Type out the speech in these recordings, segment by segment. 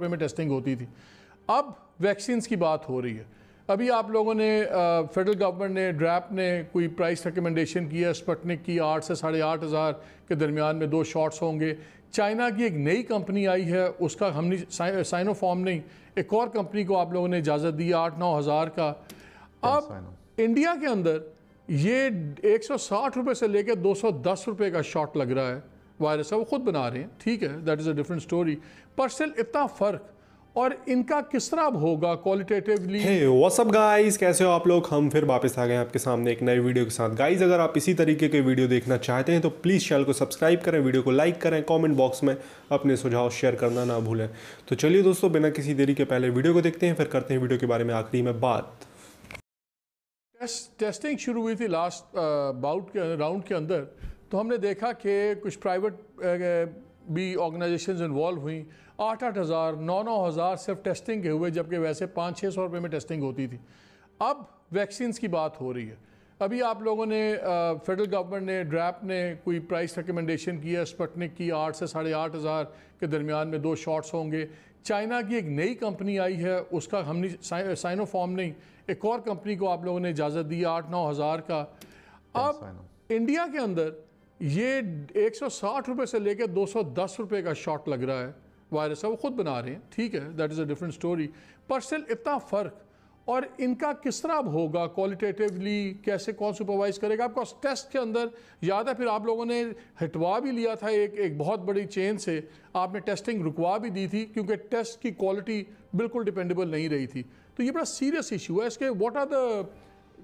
वे में टेस्टिंग होती थी अब वैक्सीन्स की बात हो रही है अभी आप लोगों ने फेडरल गवर्नमेंट ने ड्रैप ने कोई प्राइस रिकमेंडेशन की है स्पटनिक की आठ से साढ़े आठ हज़ार के दरमियान में दो शॉट्स होंगे चाइना की एक नई कंपनी आई है उसका हमने साइनोफॉर्म नहीं एक और कंपनी को आप लोगों ने इजाज़त दी आठ नौ हज़ार का अब इंडिया के अंदर ये एक सौ साठ रुपये से लेकर दो सौ दस रुपये का शॉट लग रहा है वायरस है वो खुद बना रहे हैं ठीक है that is a different story पर स्टिल इतना फ़र्क और इनका किस तरह होगा क्वालिटेटिवली हे व्हाट्सअप गाइस कैसे हो आप लोग हम फिर वापस आ गए आपके सामने एक नए वीडियो के साथ गाइस अगर आप इसी तरीके के वीडियो देखना चाहते हैं तो प्लीज़ चैनल को सब्सक्राइब करें वीडियो को लाइक करें कमेंट बॉक्स में अपने सुझाव शेयर करना ना भूलें तो चलिए दोस्तों बिना किसी देरी के पहले वीडियो को देखते हैं फिर करते हैं वीडियो के बारे में आखिरी में बात टेस्ट टेस्टिंग शुरू हुई थी लास्ट बाउट uh, के राउंड के अंदर तो हमने देखा कि कुछ प्राइवेट भी ऑर्गेनाइजेशन इन्वॉल्व हुई आठ आठ हज़ार नौ नौ हज़ार सिर्फ टेस्टिंग के हुए जबकि वैसे पाँच छः सौ रुपये में टेस्टिंग होती थी अब वैक्सीन की बात हो रही है अभी आप लोगों ने फेडरल गवर्नमेंट ने ड्रैप ने कोई प्राइस रिकमेंडेशन किया स्पटनिक की आठ से साढ़े आठ हज़ार के दरमियान में दो शॉट्स होंगे चाइना की एक नई कंपनी आई है उसका हमने साइनोफॉर्म नहीं एक और कंपनी को आप लोगों ने इजाज़त दी आठ नौ हज़ार का अब इंडिया के अंदर ये एक सौ साठ रुपये से लेकर दो सौ दस रुपये का शॉट लग रहा है वायरस है वो खुद बना रहे हैं ठीक है that is a different story पर स्टिल इतना फ़र्क और इनका किस तरह होगा क्वालिटेटिवली कैसे कौन सुपरवाइज करेगा आपको टेस्ट के अंदर याद है फिर आप लोगों ने हटवा भी लिया था एक एक बहुत बड़ी चेन से आपने टेस्टिंग रुकवा भी दी थी क्योंकि टेस्ट की क्वालिटी बिल्कुल डिपेंडेबल नहीं रही थी तो ये बड़ा सीरियस इशू है इसके what are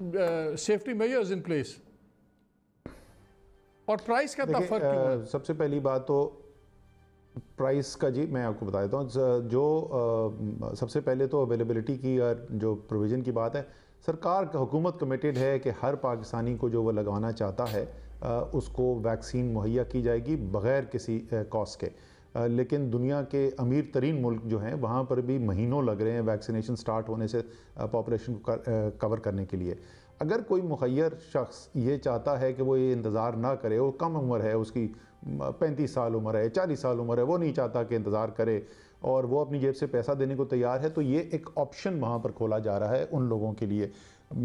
the safety measures in place और प्राइस का तफर क्यों सबसे पहली बात तो प्राइस का जी मैं आपको बता देता हूँ जो आ, सबसे पहले तो अवेलेबिलिटी की और जो प्रोविज़न की बात है सरकार का हुकूमत कमेटेड है कि हर पाकिस्तानी को जो वो लगाना चाहता है आ, उसको वैक्सीन मुहैया की जाएगी बग़ैर किसी कॉस्ट के आ, लेकिन दुनिया के अमीर तरीन मुल्क जो हैं वहाँ पर भी महीनों लग रहे हैं वैक्सीनेशन स्टार्ट होने से पॉपुलेशन को कर, कवर करने के लिए अगर कोई मुहैर शख्स ये चाहता है कि वो ये इंतज़ार ना करे वो कम उम्र है उसकी पैंतीस साल उम्र है चालीस साल उम्र है वो नहीं चाहता कि इंतज़ार करे और वो अपनी जेब से पैसा देने को तैयार है तो ये एक ऑप्शन वहाँ पर खोला जा रहा है उन लोगों के लिए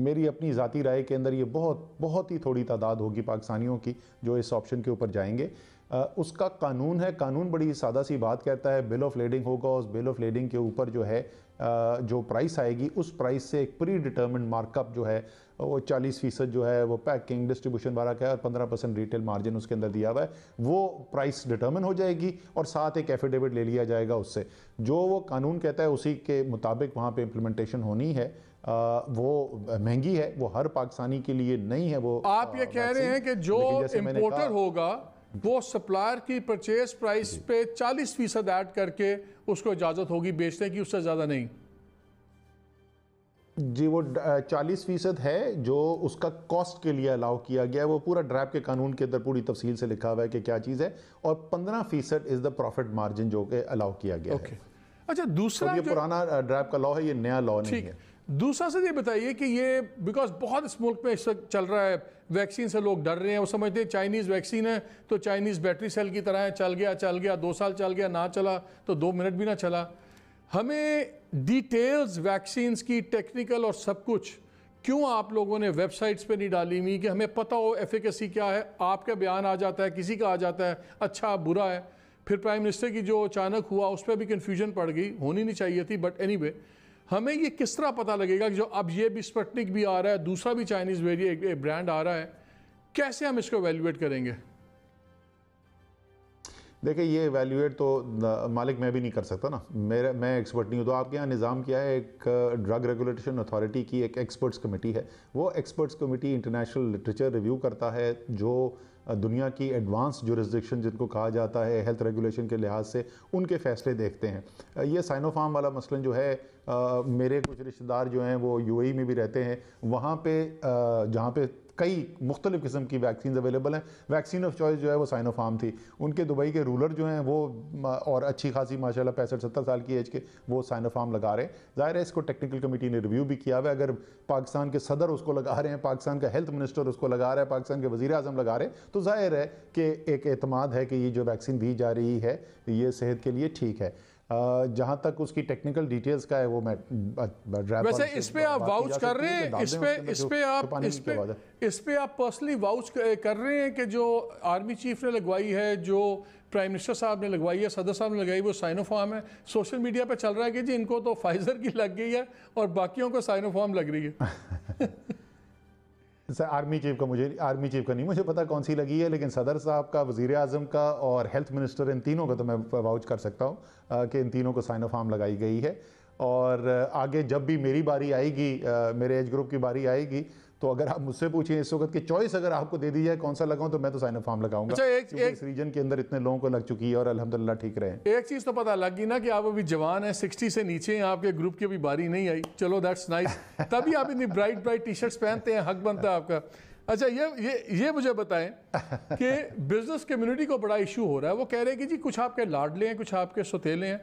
मेरी अपनी ज़ाती राय के अंदर ये बहुत बहुत ही थोड़ी तादाद होगी पाकिस्तानियों की जो इस ऑप्शन के ऊपर जाएंगे उसका कानून है कानून बड़ी सादा सी बात कहता है बिल ऑफ लेडिंग होगा उस बिल ऑफ लेडिंग के ऊपर जो है जो प्राइस आएगी उस प्राइस से एक प्री डिटर्मिंड मार्कअप जो है वो चालीस फीसद जो है वो पैकिंग डिस्ट्रीब्यूशन वाला क्या है और पंद्रह परसेंट रिटेल मार्जिन उसके अंदर दिया हुआ है वो प्राइस डिटर्मिन हो जाएगी और साथ एक एफिडेविट ले लिया जाएगा उससे जो वो कानून कहता है उसी के मुताबिक वहाँ पर इम्प्लीमेंटेशन होनी है आ, वो महंगी है वो हर पाकिस्तानी के लिए नहीं है वो आप ये कह रहे हैं कि जो इम्पोर्टर होगा वो सप्लायर की परचेज प्राइस पे 40 फीसद ऐड करके उसको इजाज़त होगी बेचने की उससे ज़्यादा नहीं जी वो 40 फीसद है जो उसका कॉस्ट के लिए अलाउ किया गया है वो पूरा ड्रैप के कानून के अंदर पूरी तफसील से लिखा हुआ है कि क्या चीज़ है और 15 फीसद इज़ द प्रॉफिट मार्जिन जो अलाउ किया गया okay. है अच्छा दूसरा तो ये पुराना ड्रैप का लॉ है ये नया लॉ नहीं है दूसरा सर ये बताइए कि ये बिकॉज बहुत इस मुल्क में इस वक्त चल रहा है वैक्सीन से लोग डर रहे हैं वो समझते हैं चाइनीज़ वैक्सीन है तो चाइनीज़ बैटरी सेल की तरह है चल गया चल गया दो साल चल गया ना चला तो दो मिनट भी ना चला हमें डिटेल्स वैक्सीन की टेक्निकल और सब कुछ क्यों आप लोगों ने वेबसाइट्स पे नहीं डाली हुई कि हमें पता हो एफिकेसी क्या है आपका बयान आ जाता है किसी का आ जाता है अच्छा बुरा है फिर प्राइम मिनिस्टर की जो अचानक हुआ उस पर भी कन्फ्यूजन पड़ गई होनी नहीं चाहिए थी बट एनी anyway, हमें ये किस तरह पता लगेगा कि जो अब ये भी स्पटनिक भी आ रहा है दूसरा भी चाइनीज़ वेरिएंट एक ब्रांड आ रहा है कैसे हम इसको वैल्यूएट करेंगे देखिए ये वैल्यूएट तो मालिक मैं भी नहीं कर सकता ना मेरा मैं एक्सपर्ट नहीं हूँ तो आपके यहाँ निज़ाम क्या है एक ड्रग रेगुलेशन अथॉरिटी की एक एक्सपर्ट्स कमेटी है वो experts committee international literature review करता है जो uh, दुनिया की एडवांस रिस्ट्रिक्शन जिनको कहा जाता है हेल्थ रेगुलेशन के लिहाज से उनके फैसले देखते हैं uh, ये साइनोफार्म वाला मसलन जो है आ, मेरे कुछ रिश्तेदार जो हैं वो यूएई e में भी रहते हैं वहाँ पे जहाँ पे कई मुख्तलिफ़ किस्म की वैक्सीन अवेलेबल हैं वैक्सीन ऑफ चॉइस जो है वो साइनोफार्म थी उनके दुबई के रूलर जो हैं वो और अच्छी खासी माशाल्लाह पैंसठ सत्तर साल की एज के वो साइनोफार्म लगा रहे हैं ज़ाहिर है इसको टेक्निकल कमेटी ने रिव्यू भी किया हुआ है अगर पाकिस्तान के सदर उसको लगा रहे हैं पाकिस्तान का हेल्थ मिनिस्टर उसको लगा रहा है पाकिस्तान के वजी अजम लगा रहे हैं तो ज़ाहिर है कि एक अतमाद है कि ये जो वैक्सीन दी जा रही है ये सेहत के लिए ठीक है जहां तक उसकी टेक्निकल डिटेल्स का है वो मैं वैसे इस पे आप वाउच कर रहे हैं इस पे इस पे आप इस पे इस पे आप पर्सनली वाउच कर रहे हैं कि जो आर्मी चीफ ने लगवाई है जो प्राइम मिनिस्टर साहब ने लगवाई है सदर साहब ने लगाई वो साइनोफार्म है सोशल मीडिया पे चल रहा है कि जी इनको तो फाइजर की लग गई है और बाकियों को साइनोफार्म लग रही है सर आर्मी चीफ का मुझे आर्मी चीफ का नहीं मुझे पता कौन सी लगी है लेकिन सदर साहब का वजीर अजम का और हेल्थ मिनिस्टर इन तीनों का तो मैं वाउच कर सकता हूँ कि इन तीनों को साइन ऑफ आर्म लगाई गई है और आगे जब भी मेरी बारी आएगी मेरे एज ग्रुप की बारी आएगी तो अगर आप मुझसे पूछिए इस वक्त की चॉइस अगर आपको दे दी जाए कौन सा लगाऊं तो मैं तो साइनोफार्म लगाऊंगा अच्छा एक, एक इस रीजन के अंदर इतने लोगों को लग चुकी है और अलहमदिल्ला ठीक रहे एक चीज़ तो पता लग गई ना कि आप अभी जवान है सिक्सटी से नीचे हैं आपके ग्रुप की अभी बारी नहीं आई चलो दैट्स नाइस तभी आप इतनी ब्राइट ब्राइट टी शर्ट्स पहनते हैं हक बनता है आपका अच्छा ये ये ये मुझे बताएं कि बिजनेस कम्युनिटी को बड़ा इशू हो रहा है वो कह रहे हैं कि जी कुछ आपके लाडले हैं कुछ आपके सतेले हैं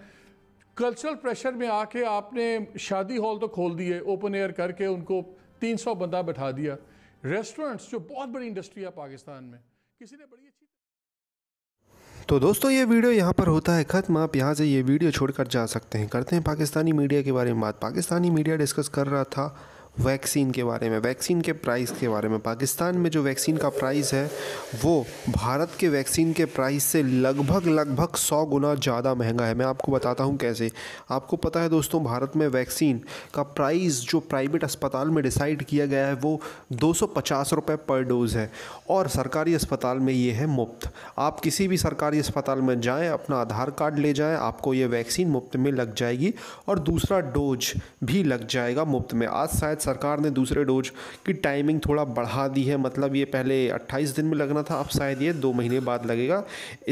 कल्चरल प्रेशर में आके आपने शादी हॉल तो खोल दिए ओपन एयर करके उनको 300 बंदा बैठा दिया रेस्टोरेंट्स जो बहुत बड़ी इंडस्ट्री है पाकिस्तान में किसी ने बड़ी अच्छी तो दोस्तों ये वीडियो यहाँ पर होता है ख़त्म आप यहाँ से ये वीडियो छोड़कर जा सकते हैं करते हैं पाकिस्तानी मीडिया के बारे में बात पाकिस्तानी मीडिया डिस्कस कर रहा था वैक्सीन के बारे में वैक्सीन के प्राइस के बारे में पाकिस्तान में जो वैक्सीन का प्राइस है वो भारत के वैक्सीन के प्राइस से लगभग लगभग सौ गुना ज़्यादा महंगा है मैं आपको बताता हूँ कैसे आपको पता है दोस्तों भारत में वैक्सीन का प्राइस जो प्राइवेट अस्पताल में डिसाइड किया गया है वो दो सौ पर डोज़ है और सरकारी अस्पताल में ये है मुफ्त आप किसी भी सरकारी अस्पताल में जाएँ अपना आधार कार्ड ले जाएँ आपको ये वैक्सीन मुफ्त में लग जाएगी और दूसरा डोज भी लग जाएगा मुफ्त में आज शायद सरकार ने दूसरे डोज की टाइमिंग थोड़ा बढ़ा दी है मतलब ये पहले 28 दिन में लगना था अब शायद ये दो महीने बाद लगेगा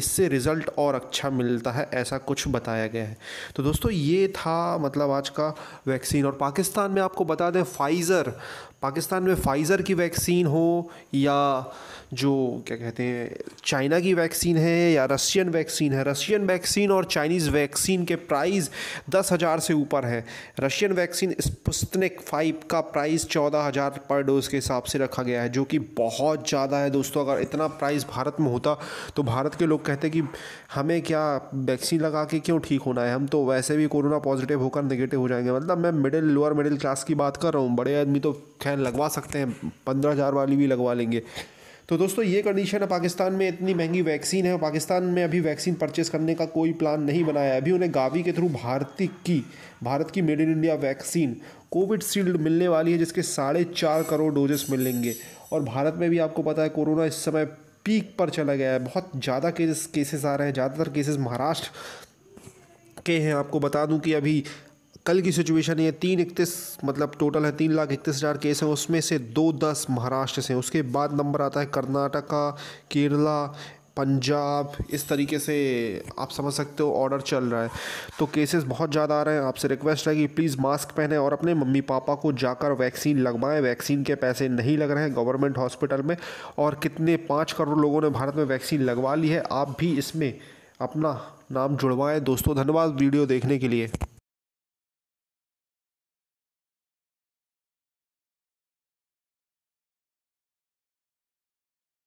इससे रिज़ल्ट और अच्छा मिलता है ऐसा कुछ बताया गया है तो दोस्तों ये था मतलब आज का वैक्सीन और पाकिस्तान में आपको बता दें फाइज़र पाकिस्तान में फाइज़र की वैक्सीन हो या जो क्या कहते हैं चाइना की वैक्सीन है या रशियन वैक्सीन है रशियन वैक्सीन और चाइनीज़ वैक्सीन के प्राइस दस हज़ार से ऊपर है रशियन वैक्सीन स्पुस्तनिक फाइव का इसका प्राइस चौदह हज़ार पर डोज़ के हिसाब से रखा गया है जो कि बहुत ज़्यादा है दोस्तों अगर इतना प्राइस भारत में होता तो भारत के लोग कहते कि हमें क्या वैक्सीन लगा के क्यों ठीक होना है हम तो वैसे भी कोरोना पॉजिटिव होकर निगेटिव हो जाएंगे मतलब मैं मिडिल लोअर मिडिल क्लास की बात कर रहा हूँ बड़े आदमी तो खैर लगवा सकते हैं पंद्रह हज़ार वाली भी लगवा लेंगे तो दोस्तों ये कंडीशन है पाकिस्तान में इतनी महंगी वैक्सीन है और पाकिस्तान में अभी वैक्सीन परचेस करने का कोई प्लान नहीं बनाया है अभी उन्हें गावी के थ्रू भारती की भारत की made in India vaccine Covishield मिलने वाली है जिसके साढ़े चार करोड़ डोजेस मिलेंगे और भारत में भी आपको पता है कोरोना इस समय पीक पर चला गया है बहुत ज़्यादा केसेस केसेस आ रहे हैं ज़्यादातर केसेस महाराष्ट्र के हैं आपको बता दूं कि अभी कल की सिचुएशन ये तीन इकतीस मतलब टोटल है तीन लाख इकतीस हज़ार केस हैं उसमें से दो दस महाराष्ट्र से उसके बाद नंबर आता है कर्नाटका केरला पंजाब इस तरीके से आप समझ सकते हो ऑर्डर चल रहा है तो केसेस बहुत ज़्यादा आ रहे हैं आपसे रिक्वेस्ट है कि प्लीज़ मास्क पहने और अपने मम्मी पापा को जाकर वैक्सीन लगवाएं वैक्सीन के पैसे नहीं लग रहे हैं गवर्नमेंट हॉस्पिटल में और कितने पाँच करोड़ लोगों ने भारत में वैक्सीन लगवा ली है आप भी इसमें अपना नाम जुड़वाएं दोस्तों धन्यवाद वीडियो देखने के लिए